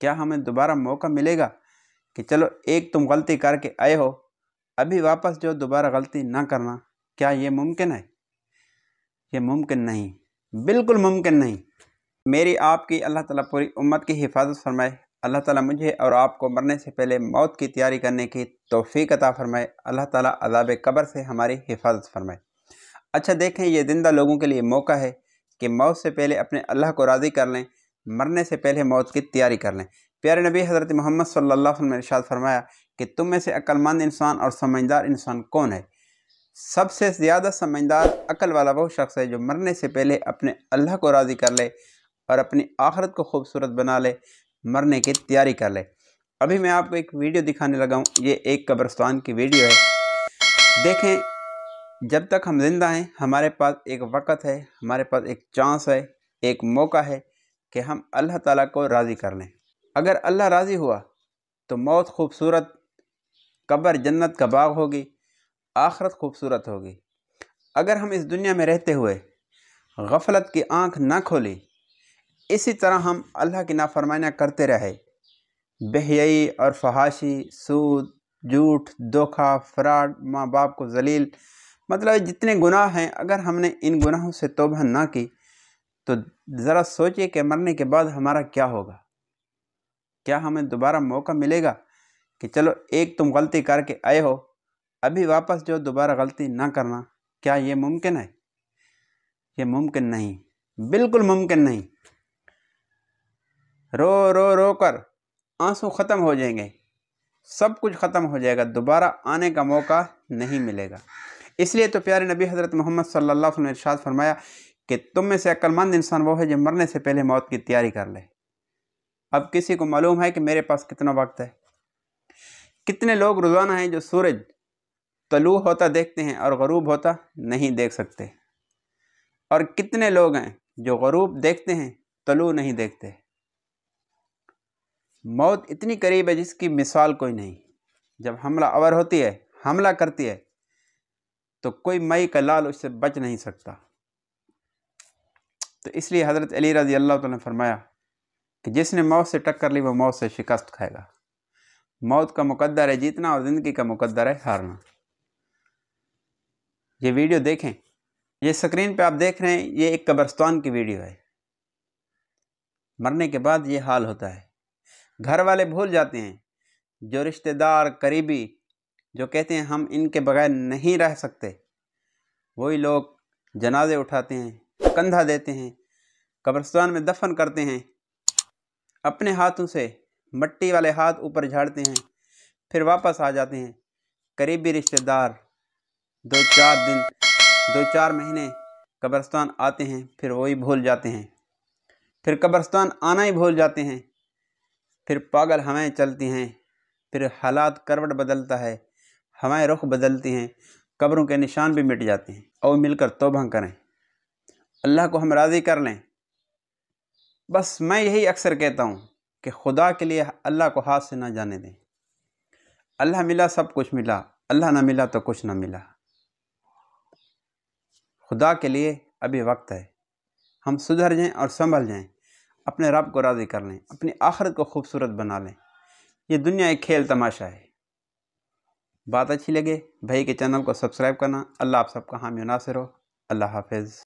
क्या हमें दोबारा मौका मिलेगा कि चलो एक तुम गलती करके आए हो अभी वापस जो दोबारा गलती ना करना क्या ये मुमकिन है ये मुमकिन नहीं बिल्कुल मुमकिन नहीं मेरी आपकी अल्लाह ताला पूरी उम्मत की हिफाजत फरमाए अल्लाह ताला मुझे और आपको मरने से पहले मौत की तैयारी करने की तोफ़ी अता फरमाए अल्लाह ताला अदाब कब्र से हमारी हिफाजत फरमाए अच्छा देखें ये जिंदा लोगों के लिए मौका है कि मौत से पहले अपने अल्लाह को राज़ी कर लें मरने से पहले मौत की तैयारी कर लें प्यारे नबी हज़रत मोहम्मद सल्लल्लाहु अलैहि वसल्लम ने फरमाया कि तुम में से अक्लमंद इंसान और समझदार इंसान कौन है सबसे ज़्यादा समझदार अकल वाला वो शख्स है जो मरने से पहले अपने अल्लाह को राज़ी कर ले और अपनी आखरत को खूबसूरत बना ले मरने की तैयारी कर ले अभी मैं आपको एक वीडियो दिखाने लगा हूँ ये एक कब्रस्तान की वीडियो है देखें जब तक हम जिंदा हैं हमारे पास एक वक़्त है हमारे पास एक चांस है एक मौका है कि हम अल्लाह ताला को राज़ी कर लें अगर अल्लाह राज़ी हुआ तो मौत खूबसूरत कब्र जन्नत का बाग होगी आखरत खूबसूरत होगी अगर हम इस दुनिया में रहते हुए गफलत की आंख ना खोली इसी तरह हम अल्लाह की नाफरमानियाँ करते रहे बेहयाई और फहाशी सूद झूठ धोखा फ्राड माँ बाप को जलील मतलब जितने गुनाह हैं अगर हमने इन गुनाहों से तोबा ना की तो ज़रा सोचिए कि मरने के बाद हमारा क्या होगा क्या हमें दोबारा मौका मिलेगा कि चलो एक तुम गलती करके आए हो अभी वापस जो दोबारा गलती ना करना क्या ये मुमकिन है ये मुमकिन नहीं बिल्कुल मुमकिन नहीं रो रो रो कर आंसू ख़त्म हो जाएंगे सब कुछ ख़त्म हो जाएगा दोबारा आने का मौका नहीं मिलेगा इसलिए तो प्यारे नबी हज़रत मोहम्मद सल्लल्लाहु अलैहि वसल्लम ने इरशाद फरमाया कि तुम में से अक्लमंद इंसान वो है जो मरने से पहले मौत की तैयारी कर ले अब किसी को मालूम है कि मेरे पास कितना वक्त है कितने लोग रोज़ाना हैं जो सूरज तलू तो होता देखते हैं और गरूब होता नहीं देख सकते और कितने लोग हैं जो गरूब देखते हैं तलू तो नहीं देखते मौत इतनी करीब है जिसकी मिसाल कोई नहीं जब हमला अवर होती है हमला करती है तो कोई मई का लाल उससे बच नहीं सकता तो इसलिए हज़रत अली रजी अल्लाह तो ने फरमाया कि जिसने मौत से टक्कर ली वो मौत से शिकस्त खाएगा मौत का मुकद्दर है जीतना और ज़िंदगी का मुकद्दर है हारना ये वीडियो देखें ये स्क्रीन पे आप देख रहे हैं ये एक कब्रस्तान की वीडियो है मरने के बाद ये हाल होता है घर वाले भूल जाते हैं जो रिश्तेदार करीबी जो कहते हैं हम इनके बगैर नहीं रह सकते वही लोग जनाजे उठाते हैं कंधा देते हैं कब्रस्तान में दफन करते हैं अपने हाथों से मट्टी वाले हाथ ऊपर झाड़ते हैं फिर वापस आ जाते हैं करीबी रिश्तेदार दो चार दिन दो चार महीने कब्रस्तान आते हैं फिर वही भूल जाते हैं फिर कब्रस्तान आना ही भूल जाते हैं फिर पागल हवाएं चलती हैं फिर हालात करवट बदलता है हवाएं रुख बदलती हैं कब्रों के निशान भी मिट जाते हैं और मिलकर तोबा करें अल्लाह को हम राज़ी कर लें बस मैं यही अक्सर कहता हूँ कि खुदा के लिए अल्लाह को हाथ से ना जाने दें अल्लाह मिला सब कुछ मिला अल्लाह ना मिला तो कुछ ना मिला खुदा के लिए अभी वक्त है हम सुधर जाएं और संभल जाएं अपने रब को राज़ी कर लें अपनी आखिरत को खूबसूरत बना लें ये दुनिया एक खेल तमाशा है बात अच्छी लगे भाई के चैनल को सब्सक्राइब करना अल्लाह आप सबका हामी नासिर हो अल्लाह हाफिज़